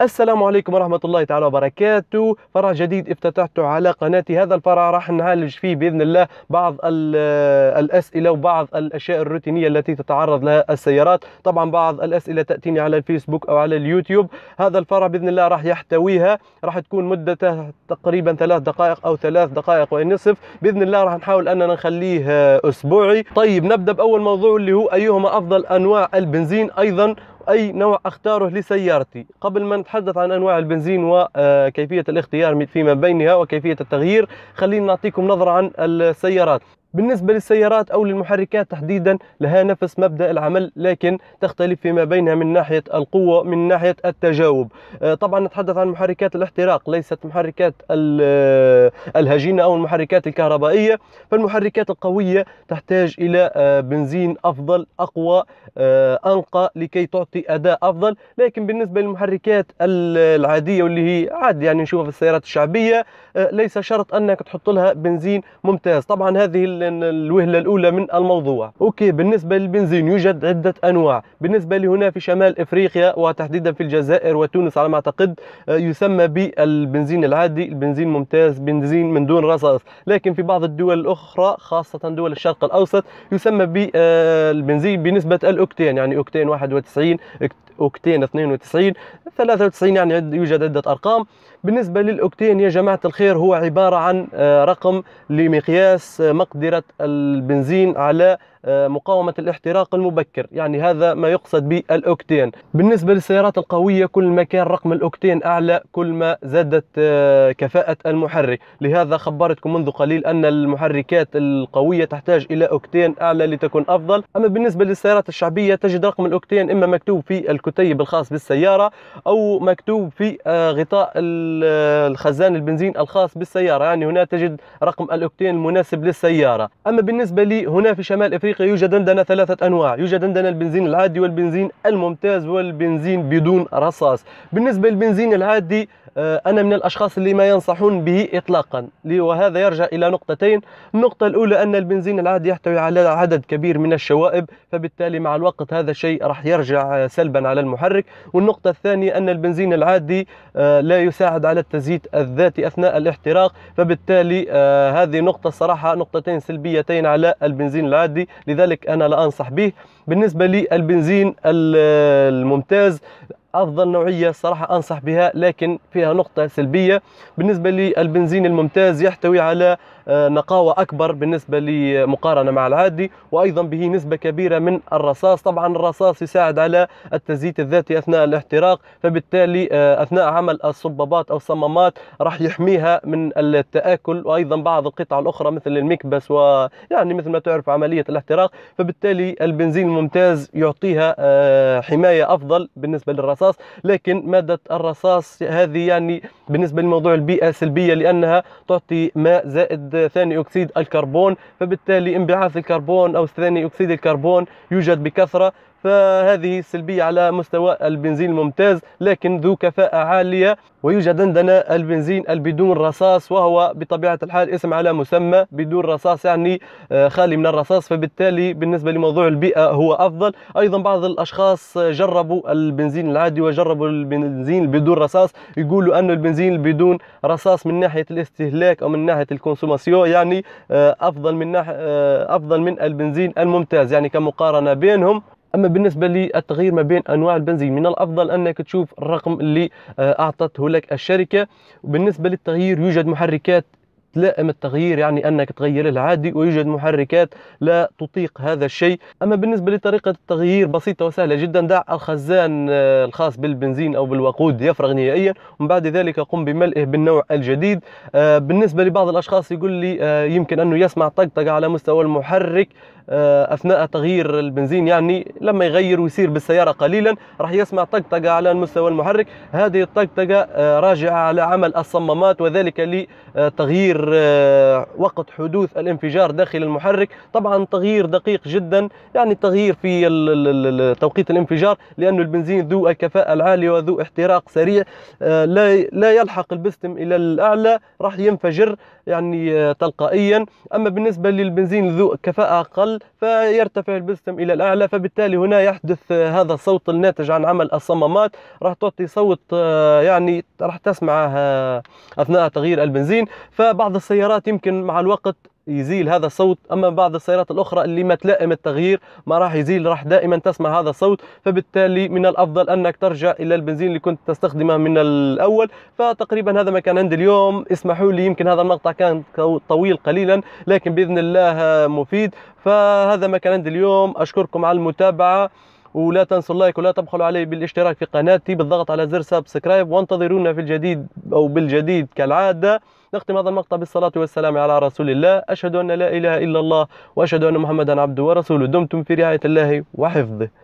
السلام عليكم ورحمة الله تعالى وبركاته فرع جديد افتتحته على قناتي هذا الفرع راح نعالج فيه بإذن الله بعض الأسئلة وبعض الأشياء الروتينية التي تتعرض لها السيارات طبعا بعض الأسئلة تأتيني على الفيسبوك أو على اليوتيوب هذا الفرع بإذن الله راح يحتويها راح تكون مدته تقريبا ثلاث دقائق أو ثلاث دقائق ونصف بإذن الله راح نحاول أننا نخليه أسبوعي طيب نبدأ بأول موضوع اللي هو أيهما أفضل أنواع البنزين أيضا أي نوع أختاره لسيارتي قبل ما نتحدث عن أنواع البنزين وكيفية الاختيار فيما بينها وكيفية التغيير خلينا نعطيكم نظرة عن السيارات بالنسبة للسيارات أو للمحركات تحديدا لها نفس مبدأ العمل لكن تختلف فيما بينها من ناحية القوة من ناحية التجاوب آه، طبعا نتحدث عن محركات الاحتراق ليست محركات آه، الهجينة أو المحركات الكهربائية فالمحركات القوية تحتاج إلى آه، بنزين أفضل أقوى أنقى لكي تعطي أداء أفضل لكن بالنسبة للمحركات العادية واللي هي عادي يعني نشوفها في السيارات الشعبية ليس شرط أنك تحط لها بنزين ممتاز طبعا هذه الوهله الاولى من الموضوع اوكي بالنسبه للبنزين يوجد عده انواع بالنسبه لهنا في شمال افريقيا وتحديدا في الجزائر وتونس على ما اعتقد آه، يسمى بالبنزين العادي البنزين ممتاز بنزين من دون رصاص لكن في بعض الدول الاخرى خاصه دول الشرق الاوسط يسمى بالبنزين آه، بنسبه الاوكتين يعني اوكتين 91 اوكتين 92 93 يعني يوجد عده ارقام بالنسبه للاوكتين يا جماعه الخير هو عباره عن آه، رقم لمقياس مقدر أوفرت البنزين على آه، مقاومة الاحتراق المبكر يعني هذا ما يقصد بالأوكتين بالنسبة للسيارات القوية كل ما كان رقم الأوكتين أعلى كل ما زادت آه، كفاءة المحرك لهذا خبرتكم منذ قليل أن المحركات القوية تحتاج إلى أوكتين أعلى لتكون أفضل أما بالنسبة للسيارات الشعبية تجد رقم الأوكتين إما مكتوب في الكتيب الخاص بالسيارة أو مكتوب في آه، غطاء الخزان البنزين الخاص بالسيارة يعني هنا تجد رقم الأوكتين المناسب للسيارة الحراره أما بالنسبة لي هنا في شمال إفريقيا يوجد عندنا ثلاثة أنواع يوجد عندنا البنزين العادي والبنزين الممتاز والبنزين بدون رصاص بالنسبة للبنزين العادي آه، أنا من الأشخاص اللي ما ينصحون به إطلاقا وهذا يرجع إلى نقطتين النقطة الأولى أن البنزين العادي يحتوي على عدد كبير من الشوائب فبالتالي مع الوقت هذا الشيء راح يرجع آه، سلبا على المحرك والنقطة الثانية أن البنزين العادي آه، لا يساعد على التزييت الذاتي أثناء الاحتراق فبالتالي هذه نقطة صراحة نقطتين سلبيتين على البنزين العادي لذلك انا لا انصح به بالنسبه للبنزين الممتاز افضل نوعيه صراحه انصح بها لكن فيها نقطه سلبيه بالنسبه للبنزين الممتاز يحتوي على آه، نقاوه اكبر بالنسبه لمقارنه مع العادي وايضا به نسبه كبيره من الرصاص طبعا الرصاص يساعد على التزييت الذاتي اثناء الاحتراق فبالتالي آه، اثناء عمل الصبابات او الصمامات راح يحميها من التاكل وايضا بعض القطع الاخرى مثل المكبس ويعني مثل ما تعرف عمليه الاحتراق فبالتالي البنزين الممتاز يعطيها آه، حمايه افضل بالنسبه للرصاص الرصاص لكن مادة الرصاص هذه يعني بالنسبة لموضوع البيئة سلبية لأنها تعطي ماء زائد ثاني أكسيد الكربون فبالتالي انبعاث الكربون أو ثاني أكسيد الكربون يوجد بكثرة فهذه سلبية على مستوى البنزين الممتاز لكن ذو كفاءة عالية ويوجد عندنا البنزين البدون رصاص وهو بطبيعة الحال اسم على مسمى بدون رصاص يعني آه، خالي من الرصاص فبالتالي بالنسبة لموضوع البيئة هو أفضل أيضا بعض الأشخاص جربوا البنزين العادي قعدوا يجربوا البنزين بدون رصاص يقولوا انه البنزين بدون رصاص من ناحية الاستهلاك أو من ناحية الكونسوماسيون يعني آه، أفضل من ناحيه آه، أفضل من البنزين الممتاز يعني كمقارنة بينهم اما بالنسبه للتغيير ما بين انواع البنزين من الافضل انك تشوف الرقم اللي آه، اعطته لك الشركه وبالنسبه للتغيير يوجد محركات تلائم التغيير يعني أنك تغير العادي ويوجد محركات لا تطيق هذا الشيء أما بالنسبة لطريقة التغيير بسيطة وسهلة جدا دع الخزان آه، الخاص بالبنزين أو بالوقود يفرغ نهائيا ومن بعد ذلك قم بملئه بالنوع الجديد آه، بالنسبة لبعض الأشخاص يقول لي آه، يمكن أنه يسمع طقطقة على مستوى المحرك آه، اثناء تغيير البنزين يعني لما يغير ويسير بالسياره قليلا راح يسمع طقطقه على مستوى المحرك هذه الطقطقه آه، راجعه على عمل الصمامات وذلك لتغيير آه، وقت حدوث الانفجار داخل المحرك طبعا تغيير دقيق جدا يعني تغيير في توقيت الانفجار لأن البنزين ذو الكفاءة العالية وذو احتراق سريع لا يلحق البستم إلى الأعلى راح ينفجر يعني تلقائيا أما بالنسبة للبنزين ذو كفاءة أقل فيرتفع البستم الى الاعلى فبالتالي هنا يحدث هذا الصوت الناتج عن عمل الصمامات راح تعطي صوت آه، يعني راح تسمعه آه، اثناء تغيير البنزين فبعض السيارات يمكن مع الوقت يزيل هذا الصوت اما بعض السيارات الاخرى اللي ما تلائم التغيير ما راح يزيل راح دائما تسمع هذا الصوت فبالتالي من الافضل انك ترجع الى البنزين اللي كنت تستخدمه من الاول فتقريبا هذا ما كان عندي اليوم اسمحوا لي يمكن هذا المقطع كان طويل قليلا لكن باذن الله مفيد فهذا ما كان عندي اليوم اشكركم على المتابعه ولا تنسوا اللايك ولا تبخلوا علي بالاشتراك في قناتي بالضغط على زر سبسكرايب وانتظرونا في الجديد أو بالجديد كالعادة نختم هذا المقطع بالصلاة والسلام على رسول الله أشهد أن لا إله إلا الله وأشهد أن محمدا عبده ورسوله دمتم في رعاية الله وحفظه